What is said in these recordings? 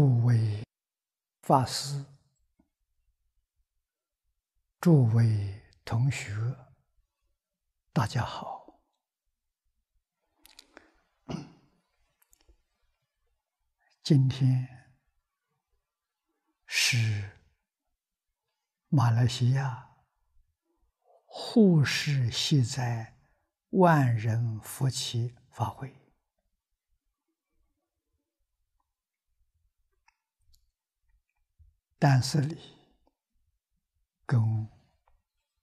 诸位法师、诸位同学，大家好！今天是马来西亚护士系在万人佛妻法会。但是你跟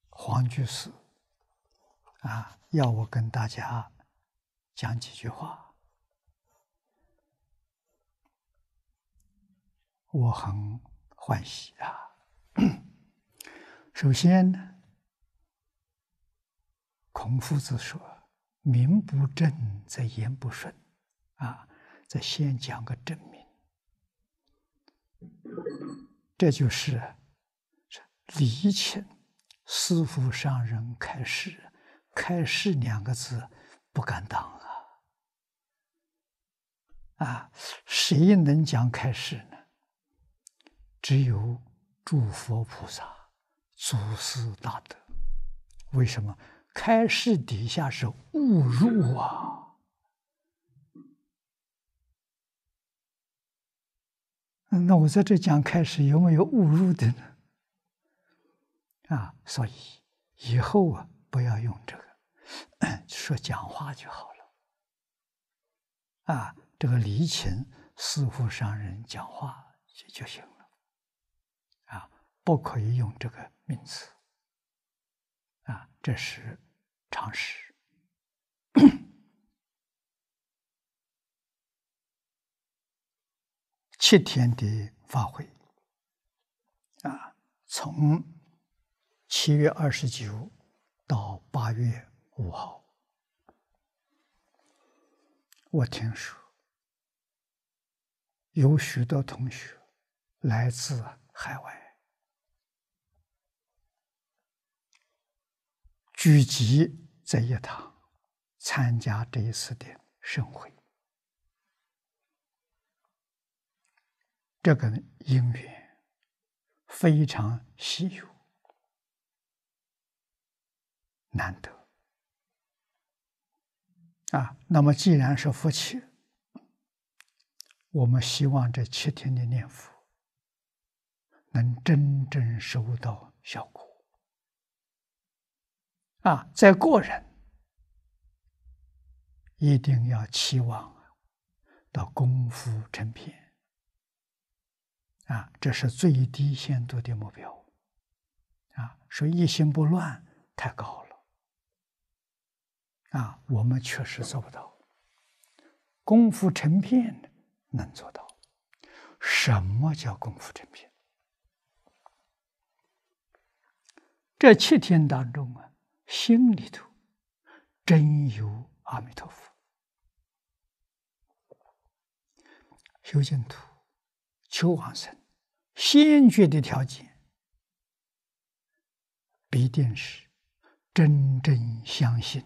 黄居士啊，要我跟大家讲几句话，我很欢喜啊。首先呢，孔夫子说：“名不正则言不顺。”啊，再先讲个正这就是礼请师父上人开示，“开示”两个字不敢当啊！啊，谁能讲开示呢？只有诸佛菩萨、祖师大德。为什么？开示底下是误入啊！那我在这讲开始有没有误入的呢？啊，所以以后啊不要用这个 说讲话就好了。啊，这个离情似乎伤人，讲话就就行了。啊，不可以用这个名词。啊，这是常识。七天的发挥，啊，从七月二十九到八月五号，我听说有许多同学来自海外，聚集这一堂参加这一次的盛会。这个因缘非常稀有、难得啊！那么，既然是夫妻，我们希望这七天的念佛能真正收到效果啊！在个人一定要期望到功夫成片。啊，这是最低限度的目标。啊，说一心不乱太高了。啊，我们确实做不到。功夫成片能做到。什么叫功夫成片？这七天当中啊，心里头真有阿弥陀佛，修净土。求往生，先决的条件必定是真正相信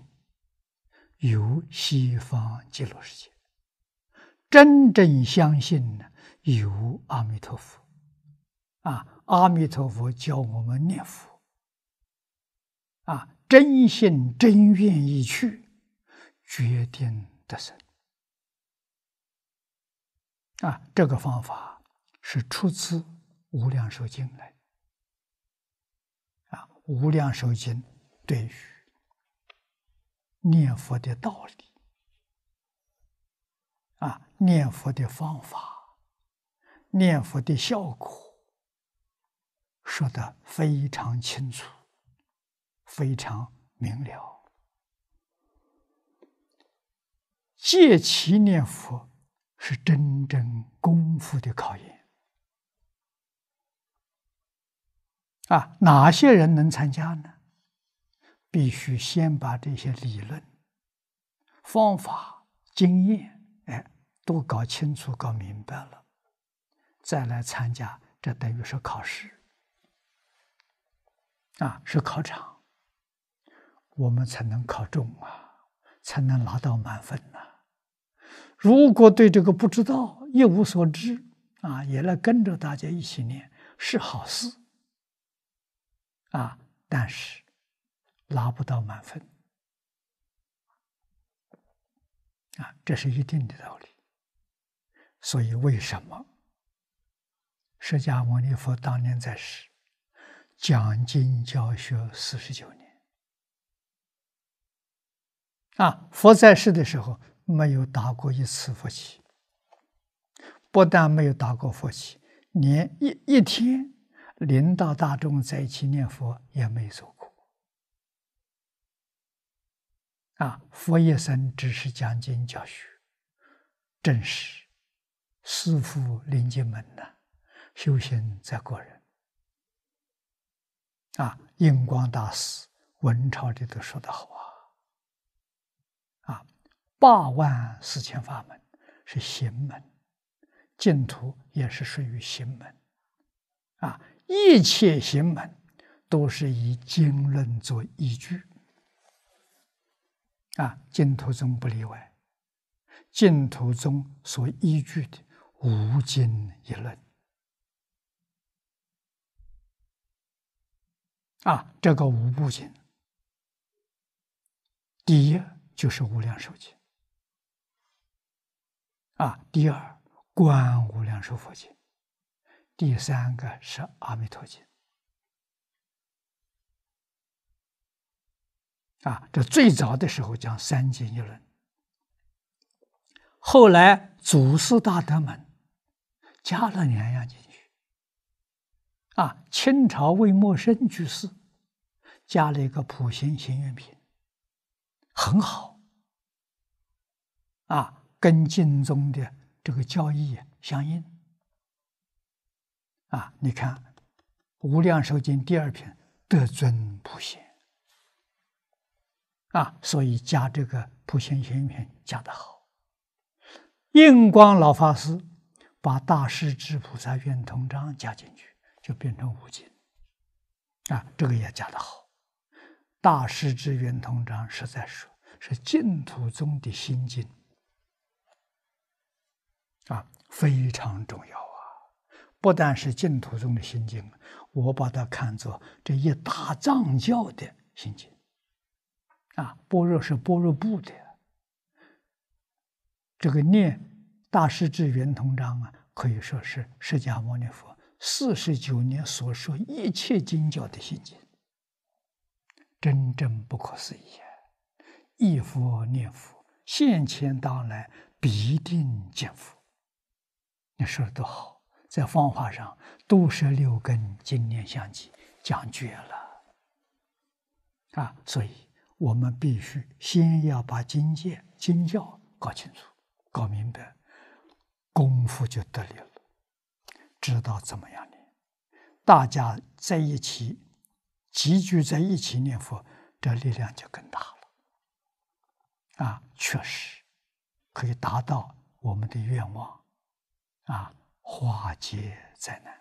有西方极乐世界，真正相信有阿弥陀佛。啊，阿弥陀佛教我们念佛，啊，真心真愿意去，决定得生。啊，这个方法。是出自《无量寿经》来啊，《无量寿经》对于念佛的道理、啊念佛的方法、念佛的效果，说的非常清楚、非常明了。借其念佛是真正功夫的考验。啊，哪些人能参加呢？必须先把这些理论、方法、经验，哎，都搞清楚、搞明白了，再来参加，这等于是考试。啊，是考场，我们才能考中啊，才能拿到满分呐。如果对这个不知道一无所知，啊，也来跟着大家一起念，是好事。啊，但是拿不到满分。啊，这是一定的道理。所以，为什么释迦牟尼佛当年在世讲经教学四十九年啊？佛在世的时候没有打过一次佛气，不但没有打过佛气，连一一天。领导大众在一起念佛也没受苦，啊！佛一生，只是讲经教学，正是师父临进门呐，修行在个人。啊！印光大师文朝里头说得好啊，啊，八万四千法门是行门，净土也是属于行门，啊。一切行门都是以经论做依据，啊，净土宗不例外。净土宗所依据的无经一论，啊，这个五部经，第一就是《无量寿经》，啊，第二《观无量寿佛经》。第三个是阿弥陀经啊，这最早的时候讲三经一轮，后来祖师大德们加了两样进去啊，清朝魏默生居士加了一个普贤行愿品，很好啊，跟晋宗的这个教义相应。啊，你看，《无量寿经》第二篇《德尊普贤》，啊，所以加这个普贤玄品加的好。印光老法师把《大师至菩萨愿通章》加进去，就变成五经，啊，这个也加的好。《大师至愿通章》实在是是净土中的心经，啊，非常重要。不但是净土中的心经，我把它看作这一大藏教的心经啊。般若，是般若部的这个念大势至圆通章啊，可以说是释迦牟尼佛四十九年所说一切经教的心经，真正不可思议呀！一佛念佛，现前当来必定见佛。你说的多好！在方法上，都舍六根，经念相即，讲绝了啊！所以，我们必须先要把经界、经教搞清楚、搞明白，功夫就得力了。知道怎么样的，大家在一起，集聚在一起念佛，这力量就更大了。啊，确实可以达到我们的愿望啊！化解灾难，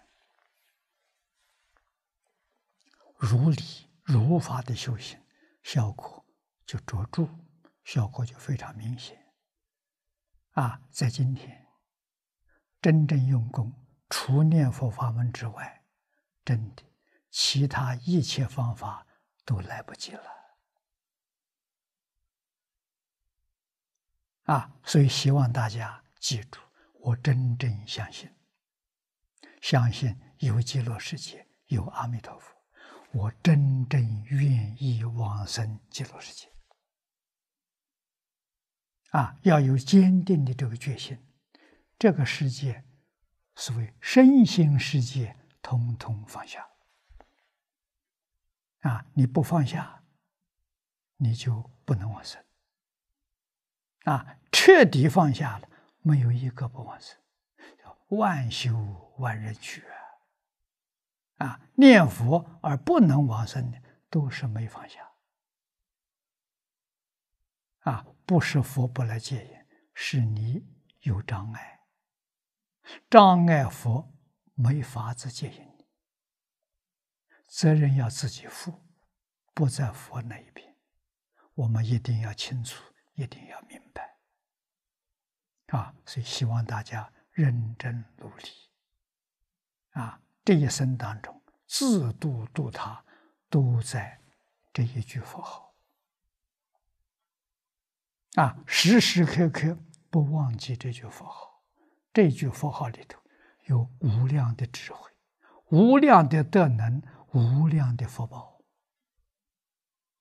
如理如法的修行，效果就卓著，效果就非常明显。啊，在今天，真正用功除念佛法门之外，真的其他一切方法都来不及了。啊，所以希望大家记住，我真正相信。相信有极乐世界，有阿弥陀佛，我真正愿意往生极乐世界。啊，要有坚定的这个决心。这个世界，所谓身心世界，统统放下。啊，你不放下，你就不能往生。啊，彻底放下了，没有一个不往生。万修万人去啊！啊，念佛而不能往生的，都是没放下啊！不是佛不来接引，是你有障碍，障碍佛没法子接引你，责任要自己负，不在佛那一边。我们一定要清楚，一定要明白啊！所以希望大家。认真努力，啊，这一生当中自度度他，都在这一句佛号，啊，时时刻刻不忘记这句佛号。这句佛号里头有无量的智慧，无量的德能，无量的福报。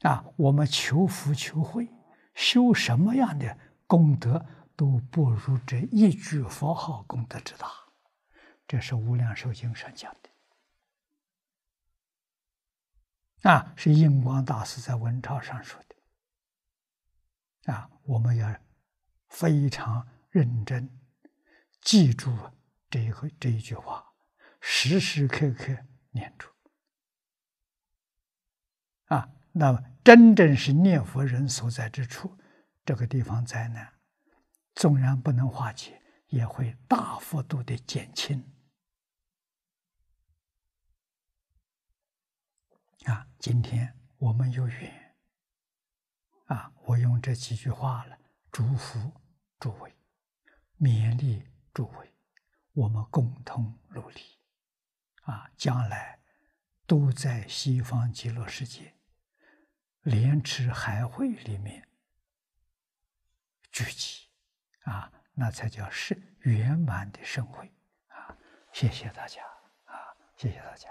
啊，我们求福求慧，修什么样的功德？都不如这一句佛号功德之大，这是《无量寿经》上讲的，啊，是印光大师在文钞上说的，啊，我们要非常认真记住这一回这一句话，时时刻刻念住，啊，那么真正是念佛人所在之处，这个地方灾难。纵然不能化解，也会大幅度的减轻。啊，今天我们有缘，啊，我用这几句话了，祝福诸位，勉励诸位，我们共同努力。啊，将来都在西方极乐世界莲池海会里面聚集。啊，那才叫是圆满的盛会啊！谢谢大家啊！谢谢大家。